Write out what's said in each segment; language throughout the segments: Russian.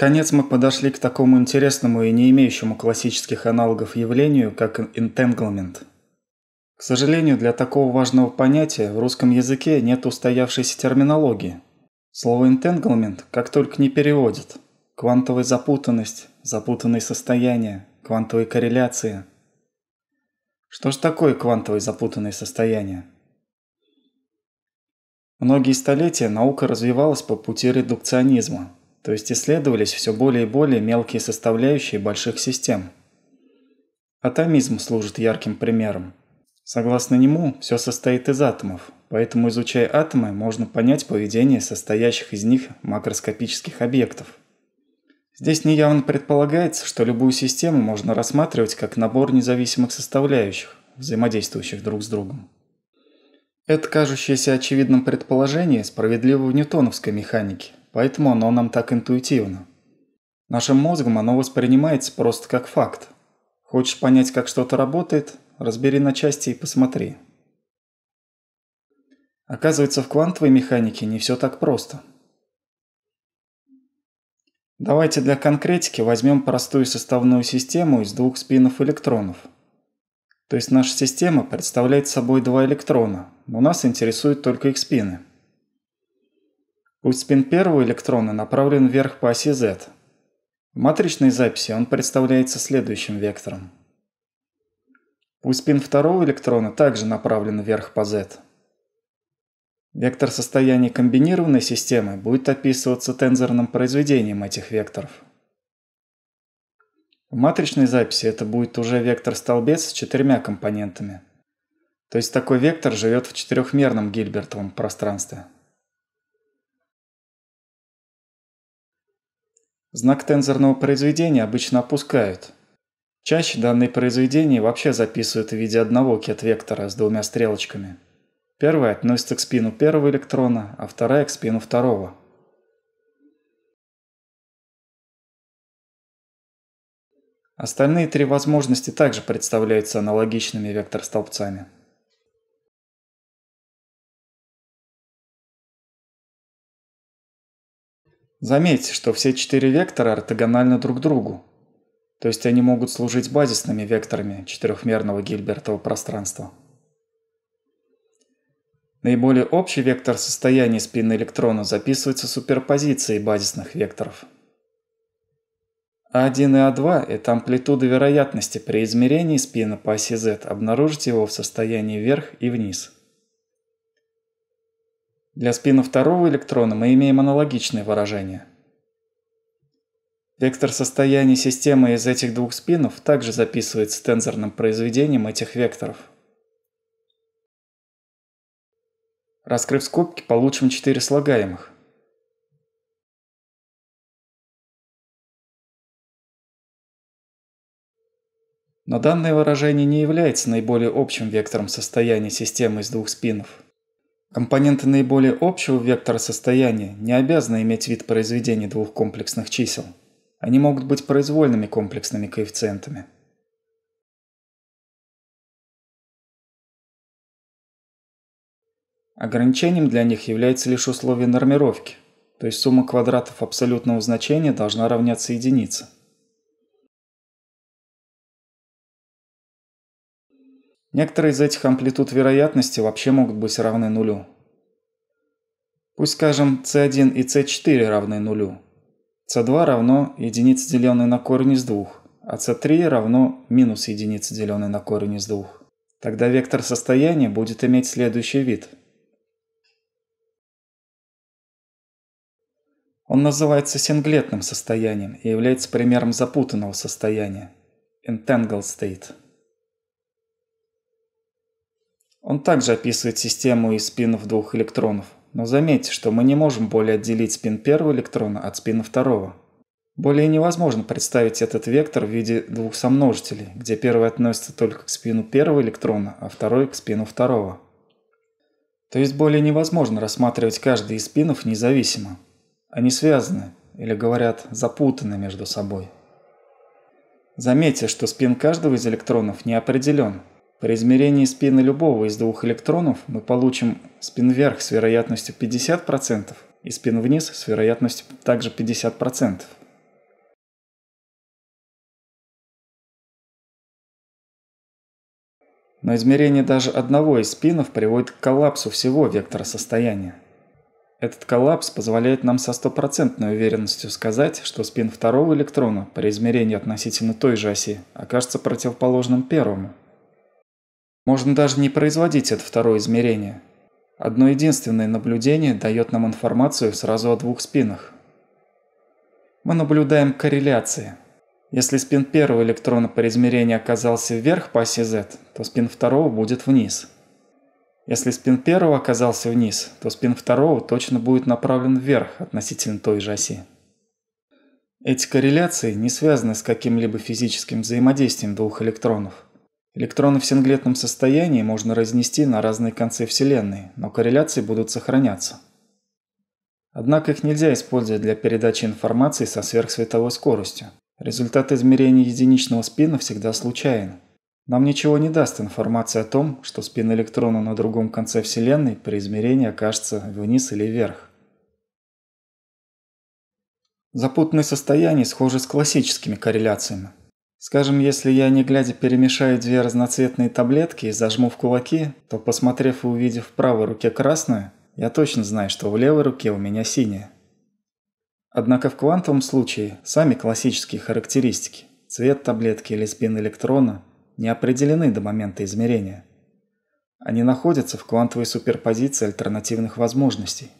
Наконец мы подошли к такому интересному и не имеющему классических аналогов явлению, как entanglement. К сожалению, для такого важного понятия в русском языке нет устоявшейся терминологии. Слово entanglement как только не переводит. Квантовая запутанность, запутанные состояния, квантовые корреляции. Что же такое квантовые запутанные состояния? Многие столетия наука развивалась по пути редукционизма – то есть исследовались все более и более мелкие составляющие больших систем. Атомизм служит ярким примером. Согласно нему, все состоит из атомов, поэтому изучая атомы, можно понять поведение состоящих из них макроскопических объектов. Здесь неявно предполагается, что любую систему можно рассматривать как набор независимых составляющих, взаимодействующих друг с другом. Это кажущееся очевидным предположение справедливо в ньютоновской механике, поэтому оно нам так интуитивно. Нашим мозгом оно воспринимается просто как факт. Хочешь понять, как что-то работает, разбери на части и посмотри. Оказывается, в квантовой механике не все так просто. Давайте для конкретики возьмем простую составную систему из двух спинов электронов. То есть наша система представляет собой два электрона, но нас интересуют только их спины – Путь спин первого электрона направлен вверх по оси Z. В матричной записи он представляется следующим вектором. Путь спин второго электрона также направлен вверх по Z. Вектор состояния комбинированной системы будет описываться тензорным произведением этих векторов. В матричной записи это будет уже вектор-столбец с четырьмя компонентами. То есть такой вектор живет в четырехмерном гильбертовом пространстве. Знак тензорного произведения обычно опускают. Чаще данные произведения вообще записывают в виде одного кет-вектора с двумя стрелочками. Первая относится к спину первого электрона, а вторая к спину второго. Остальные три возможности также представляются аналогичными вектор-столбцами. Заметьте, что все четыре вектора ортогональны друг другу. То есть они могут служить базисными векторами четырехмерного Гильбертова пространства. Наиболее общий вектор состояния спины электрона записывается суперпозицией базисных векторов. А1 и А2 – это амплитуды вероятности при измерении спина по оси Z обнаружить его в состоянии вверх и вниз – для спина второго электрона мы имеем аналогичное выражение. Вектор состояния системы из этих двух спинов также записывается тензорным произведением этих векторов. Раскрыв скобки, получим 4 слагаемых. Но данное выражение не является наиболее общим вектором состояния системы из двух спинов. Компоненты наиболее общего вектора состояния не обязаны иметь вид произведения двух комплексных чисел. Они могут быть произвольными комплексными коэффициентами. Ограничением для них является лишь условие нормировки, то есть сумма квадратов абсолютного значения должна равняться единице. Некоторые из этих амплитуд вероятности вообще могут быть равны нулю. Пусть скажем, c1 и c4 равны нулю. c2 равно единице, деленной на корень из 2, а c3 равно минус единице, деленной на корень из 2. Тогда вектор состояния будет иметь следующий вид. Он называется синглетным состоянием и является примером запутанного состояния – entangled state. Он также описывает систему из спинов двух электронов, но заметьте, что мы не можем более отделить спин первого электрона от спина второго. Более невозможно представить этот вектор в виде двух сомножителей, где первый относится только к спину первого электрона, а второй к спину второго. То есть более невозможно рассматривать каждый из спинов независимо. Они связаны, или говорят, запутаны между собой. Заметьте, что спин каждого из электронов не определен, при измерении спина любого из двух электронов мы получим спин вверх с вероятностью 50% и спин вниз с вероятностью также 50%. Но измерение даже одного из спинов приводит к коллапсу всего вектора состояния. Этот коллапс позволяет нам со стопроцентной уверенностью сказать, что спин второго электрона при измерении относительно той же оси окажется противоположным первому. Можно даже не производить это второе измерение. Одно единственное наблюдение дает нам информацию сразу о двух спинах. Мы наблюдаем корреляции. Если спин первого электрона по измерению оказался вверх по оси Z, то спин второго будет вниз. Если спин первого оказался вниз, то спин второго точно будет направлен вверх относительно той же оси. Эти корреляции не связаны с каким-либо физическим взаимодействием двух электронов. Электроны в синглетном состоянии можно разнести на разные концы Вселенной, но корреляции будут сохраняться. Однако их нельзя использовать для передачи информации со сверхсветовой скоростью. Результат измерения единичного спина всегда случайен. Нам ничего не даст информация о том, что спин электрона на другом конце Вселенной при измерении окажется вниз или вверх. Запутанные состояния схожи с классическими корреляциями. Скажем, если я не глядя перемешаю две разноцветные таблетки и зажму в кулаки, то посмотрев и увидев в правой руке красную, я точно знаю, что в левой руке у меня синяя. Однако в квантовом случае сами классические характеристики – цвет таблетки или спин электрона – не определены до момента измерения. Они находятся в квантовой суперпозиции альтернативных возможностей.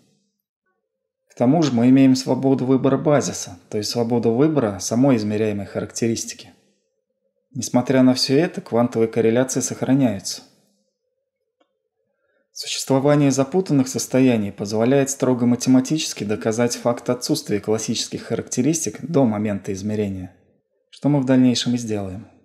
К тому же мы имеем свободу выбора базиса, то есть свободу выбора самой измеряемой характеристики. Несмотря на все это, квантовые корреляции сохраняются. Существование запутанных состояний позволяет строго математически доказать факт отсутствия классических характеристик до момента измерения, что мы в дальнейшем и сделаем.